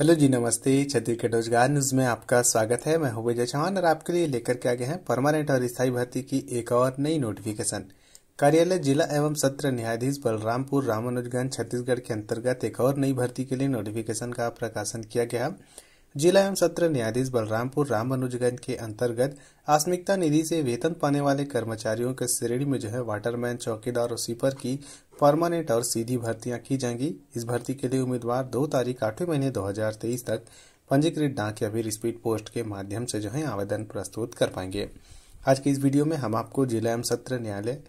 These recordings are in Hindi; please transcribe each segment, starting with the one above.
हेलो जी नमस्ते छत्तीसगढ़ रोजगार न्यूज में आपका स्वागत है मैं हूं विजय चौहान और आपके लिए लेकर के आगे हैं परमानेंट और स्थायी भर्ती की एक और नई नोटिफिकेशन कार्यालय जिला एवं सत्र न्यायाधीश बलरामपुर रामानुजगंज छत्तीसगढ़ के अंतर्गत एक और नई भर्ती के लिए नोटिफिकेशन का प्रकाशन किया गया जिला एवं सत्र न्यायाधीश बलरामपुर राम मनोजगंज के अंतर्गत आस्मिकता निधि से वेतन पाने वाले कर्मचारियों के श्रेणी में जो है वाटरमैन चौकीदार और सीपर की परमानेंट और सीधी भर्तियां की जाएंगी इस भर्ती के लिए उम्मीदवार दो तारीख आठवें महीने 2023 तक पंजीकृत डाक या फिर स्पीड पोस्ट के माध्यम से जो है आवेदन प्रस्तुत कर पाएंगे आज की इस वीडियो में हम आपको जिला एवं सत्र न्यायालय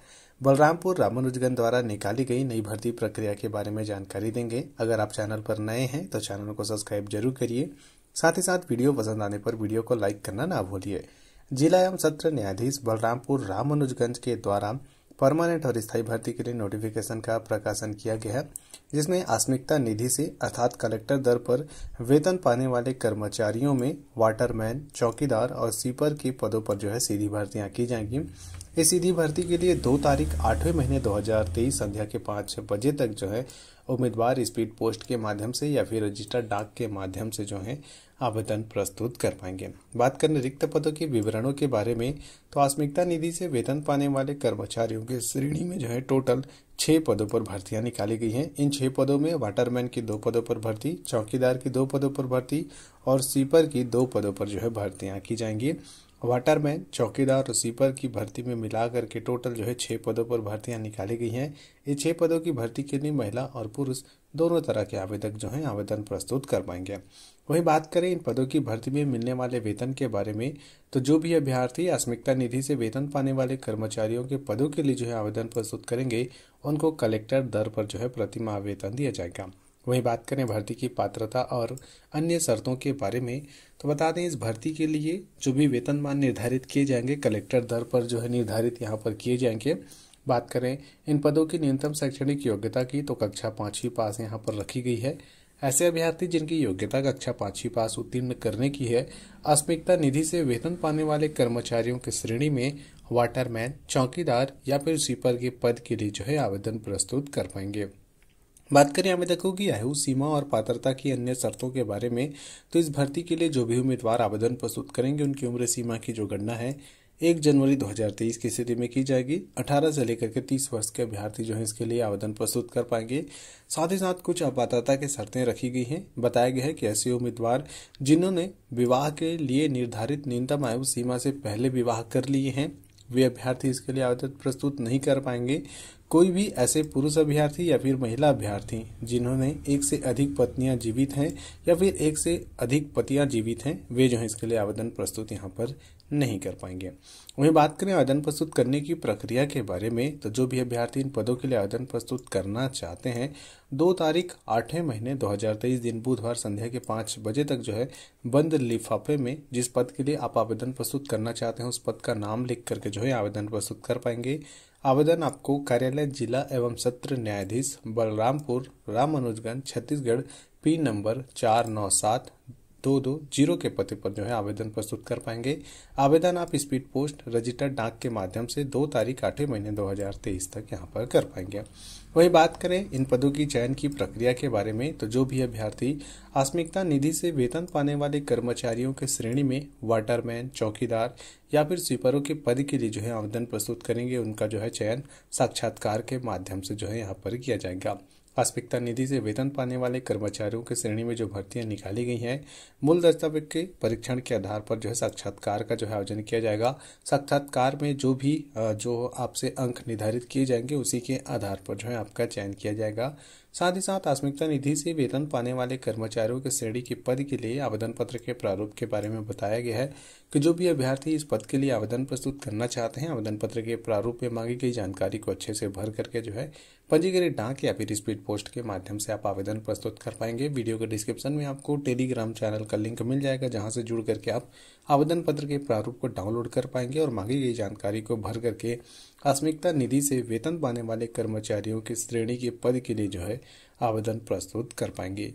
बलरामपुर रामानुजगंज द्वारा निकाली गई नई भर्ती प्रक्रिया के बारे में जानकारी देंगे अगर आप चैनल पर नए हैं तो चैनल को सब्सक्राइब जरूर करिए साथ ही साथ वीडियो पसंद आने पर वीडियो को लाइक करना ना भूलिए जिला एवं सत्र न्यायाधीश बलरामपुर रामानुजगंज के द्वारा परमानेंट और स्थायी भर्ती के लिए नोटिफिकेशन का प्रकाशन किया गया है जिसमें आस्मिकता निधि से अर्थात कलेक्टर दर पर वेतन पाने वाले कर्मचारियों में वाटरमैन चौकीदार और सीपर के पदों पर जो है सीधी भर्तियां की जाएंगी इस सीधी भर्ती के लिए दो तारीख आठवें महीने 2023 संध्या के पाँच बजे तक जो है उम्मीदवार स्पीड पोस्ट के माध्यम से या फिर रजिस्टर डाक के माध्यम से जो है आवेदन प्रस्तुत कर पाएंगे बात करें रिक्त पदों के विवरणों के बारे में तो आस्मिकता निधि से वेतन पाने वाले कर्मचारियों के श्रेणी में जो है टोटल छः पदों पर भर्तियां निकाली गई हैं इन छः पदों में वाटरमैन की दो पदों पर भर्ती चौकीदार की दो पदों पर भर्ती और स्वीपर की दो पदों पर जो है भर्तियां की जाएंगी वाटरमैन चौकीदार और सीपर की भर्ती में मिला करके टोटल जो है छः पदों पर भर्तियां निकाली गई हैं ये छः पदों की भर्ती के लिए महिला और पुरुष दोनों तरह के आवेदक जो हैं आवेदन प्रस्तुत कर पाएंगे वहीं बात करें इन पदों की भर्ती में मिलने वाले वेतन के बारे में तो जो भी अभ्यर्थी आस्मिकता निधि से वेतन पाने वाले कर्मचारियों के पदों के लिए जो है आवेदन प्रस्तुत करेंगे उनको कलेक्टर दर पर जो है प्रतिमाह वेतन दिया जाएगा वहीं बात करें भर्ती की पात्रता और अन्य शर्तों के बारे में तो बता दें इस भर्ती के लिए जो भी वेतनमान निर्धारित किए जाएंगे कलेक्टर दर पर जो है निर्धारित यहाँ पर किए जाएंगे बात करें इन पदों की न्यूनतम शैक्षणिक योग्यता की तो कक्षा पाँचवीं पास यहाँ पर रखी गई है ऐसे अभ्यर्थी जिनकी योग्यता कक्षा पाँचवीं पास उत्तीर्ण करने की है अस्मिकता निधि से वेतन पाने वाले कर्मचारियों की श्रेणी में वाटरमैन चौकीदार या फिर स्वीपर के पद के लिए जो है आवेदन प्रस्तुत कर पाएंगे बात करें आवेदकों की आयु सीमा और पात्रता की अन्य शर्तों के बारे में तो इस भर्ती के लिए जो भी उम्मीदवार आवेदन प्रस्तुत करेंगे उनकी उम्र सीमा की जो गणना है एक जनवरी 2023 की स्थिति में की जाएगी 18 से लेकर के 30 वर्ष के अभ्यर्थी जो है इसके लिए आवेदन प्रस्तुत कर पाएंगे साथ ही साथ कुछ अपात्रता की शर्तें रखी गई हैं बताया गया है कि ऐसे उम्मीदवार जिन्होंने विवाह के लिए निर्धारित न्यूनतम आयु सीमा से पहले विवाह कर लिए हैं वे अभ्यर्थी इसके लिए आवेदन प्रस्तुत नहीं कर पाएंगे कोई भी ऐसे पुरुष अभ्यर्थी या फिर महिला अभ्यर्थी जिन्होंने एक से अधिक पत्नियां जीवित हैं या फिर एक से अधिक पतियां जीवित हैं वे जो है इसके लिए आवेदन प्रस्तुत यहाँ पर नहीं कर पाएंगे वहीं बात करें आवेदन प्रस्तुत करने की प्रक्रिया के बारे में तो जो भी अभ्यर्थी इन पदों के लिए आवेदन प्रस्तुत करना चाहते हैं दो तारीख आठवें महीने 2023 दिन बुधवार संध्या के पाँच बजे तक जो है बंद लिफाफे में जिस पद के लिए आप आवेदन प्रस्तुत करना चाहते हैं उस पद का नाम लिख करके जो है आवेदन प्रस्तुत कर पाएंगे आवेदन आपको कार्यालय जिला एवं सत्र न्यायाधीश Balrampur Ramanujganj Chhattisgarh P number चार नौ सात दो दो जीरो के पते पर जो है आवेदन प्रस्तुत कर पाएंगे आवेदन आप स्पीड पोस्ट रजिस्टर डाक के माध्यम से दो तारीख आठवें महीने 2023 तक यहाँ पर कर पाएंगे वही बात करें इन पदों की चयन की प्रक्रिया के बारे में तो जो भी अभ्यर्थी आस्मिकता निधि से वेतन पाने वाले कर्मचारियों के श्रेणी में वाटरमैन चौकीदार या फिर स्वीपरों के पद के लिए जो है आवेदन प्रस्तुत करेंगे उनका जो है चयन साक्षात्कार के माध्यम से जो है यहाँ पर किया जाएगा आस्पिकता निधि से वेतन पाने वाले कर्मचारियों की श्रेणी में जो भर्तियां निकाली गई हैं मूल दस्तावेज के परीक्षण के आधार पर जो है साक्षात्कार का जो है आयोजन किया जाएगा साक्षात्कार में जो भी जो आपसे अंक निर्धारित किए जाएंगे उसी के आधार पर जो है आपका चयन किया जाएगा साथ ही साथ आस्मिकता निधि से वेतन पाने वाले कर्मचारियों के श्रेणी के पद के लिए आवेदन पत्र के प्रारूप के बारे में बताया गया है कि जो भी अभ्यर्थी इस पद के लिए आवेदन प्रस्तुत करना चाहते हैं आवेदन पत्र के प्रारूप में मांगी गई जानकारी को अच्छे से भर करके जो है पंजीकरण डाक या फिर स्पीड पोस्ट के माध्यम से आप आवेदन प्रस्तुत कर पाएंगे वीडियो के डिस्क्रिप्शन में आपको टेलीग्राम चैनल का लिंक मिल जाएगा जहां से जुड़ करके आप आवेदन पत्र के प्रारूप को डाउनलोड कर पाएंगे और मांगी गई जानकारी को भर करके आस्मिकता निधि से वेतन पाने वाले कर्मचारियों की श्रेणी के पद के लिए जो है आवेदन प्रस्तुत कर पाएंगे